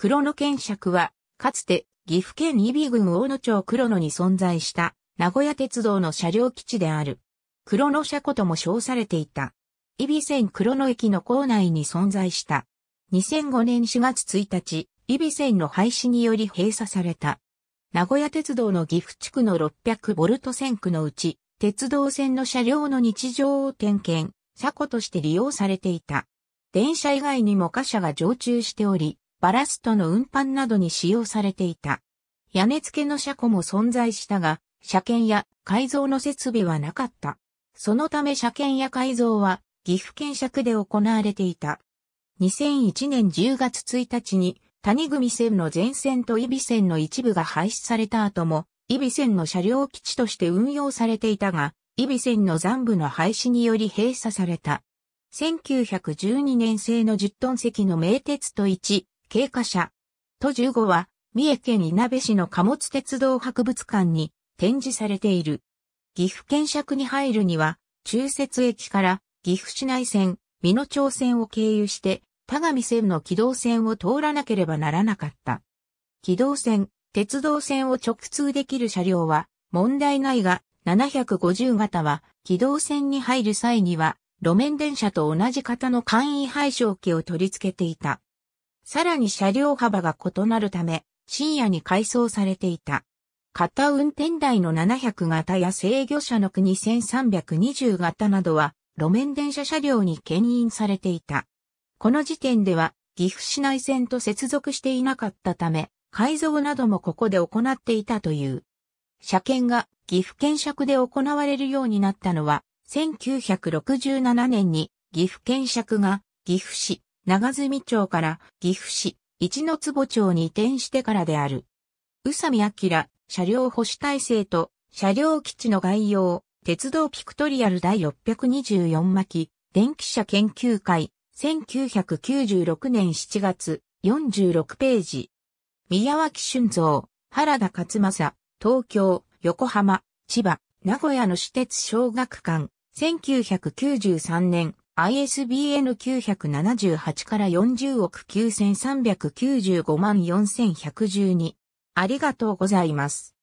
黒野県尺は、かつて岐阜県伊比郡大野町黒野に存在した名古屋鉄道の車両基地である。黒野車庫とも称されていた。伊比線黒野駅の構内に存在した。2005年4月1日、伊比線の廃止により閉鎖された。名古屋鉄道の岐阜地区の600ボルト線区のうち、鉄道線の車両の日常を点検、車庫として利用されていた。電車以外にも貨車が常駐しており、バラストの運搬などに使用されていた。屋根付けの車庫も存在したが、車検や改造の設備はなかった。そのため車検や改造は岐阜県尺で行われていた。2001年10月1日に谷組線の全線と伊比線の一部が廃止された後も、伊比線の車両基地として運用されていたが、伊比線の残部の廃止により閉鎖された。1912年製の10トン席の名鉄と1、経過者。と15は、三重県稲部市の貨物鉄道博物館に展示されている。岐阜県尺に入るには、中節駅から岐阜市内線、美濃町線を経由して、田上線の軌道線を通らなければならなかった。軌道線、鉄道線を直通できる車両は問題ないが、750型は軌道線に入る際には、路面電車と同じ型の簡易配送機を取り付けていた。さらに車両幅が異なるため、深夜に改装されていた。型運転台の700型や制御車の国1320型などは、路面電車車両に牽引されていた。この時点では、岐阜市内線と接続していなかったため、改造などもここで行っていたという。車検が岐阜県尺で行われるようになったのは、1967年に岐阜県尺が岐阜市、長住町から岐阜市、一の坪町に移転してからである。宇佐美明、車両保守体制と車両基地の概要、鉄道ピクトリアル第624巻、電気車研究会、1996年7月、46ページ。宮脇俊造、原田勝正、東京、横浜、千葉、名古屋の私鉄小学館、1993年、ISBN 978から40億9395万4112。ありがとうございます。